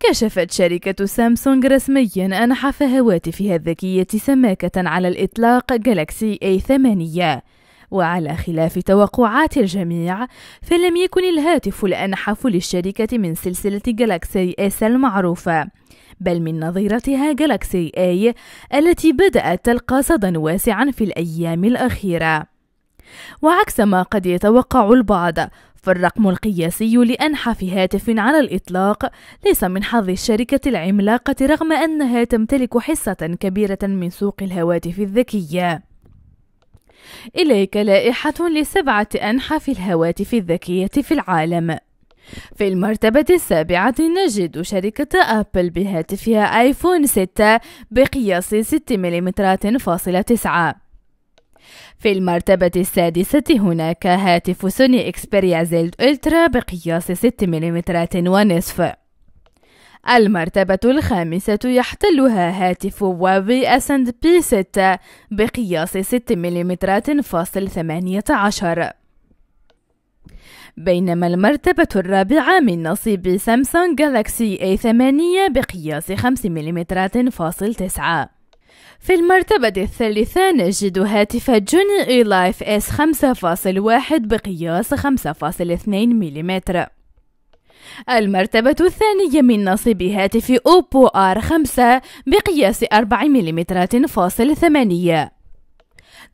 كشفت شركة سامسونج رسميا أن حف هواتفها الذكية سماكة على الإطلاق جالاكسي A8 وعلى خلاف توقعات الجميع فلم يكن الهاتف الأنحف للشركة من سلسلة جالاكسي S المعروفة بل من نظيرتها جالاكسي A التي بدأت تلقى صدى واسعا في الأيام الأخيرة وعكس ما قد يتوقع البعض فالرقم القياسي لأنحف هاتف على الإطلاق ليس من حظ الشركة العملاقة رغم أنها تمتلك حصة كبيرة من سوق الهواتف الذكية. إليك لائحة لسبعة أنحف الهواتف الذكية في العالم. في المرتبة السابعة نجد شركة أبل بهاتفها آيفون 6 بقياس 6 ملم فاصلة 9 في المرتبة السادسة هناك هاتف سوني إكسبيريا زيلد ألترا بقياس 6 ملم ونصف المرتبة الخامسة يحتلها هاتف واوي أسند بي 6 بقياس 6 ملم فاصل 18 بينما المرتبة الرابعة من نصيب سامسونج جالاكسي A8 بقياس 5 ملم فاصل 9 في المرتبة الثالثة نجد هاتف جوني اي لايف اس 5.1 بقياس 5.2 ملم المرتبة الثانية من نصيب هاتف أوبو آر 5 بقياس 4 ملم فاصل ثمانية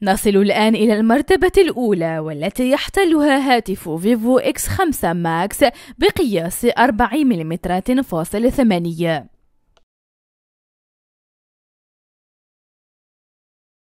نصل الآن إلى المرتبة الأولى والتي يحتلها هاتف فيفو إكس 5 ماكس بقياس 4 ملم فاصل ثمانية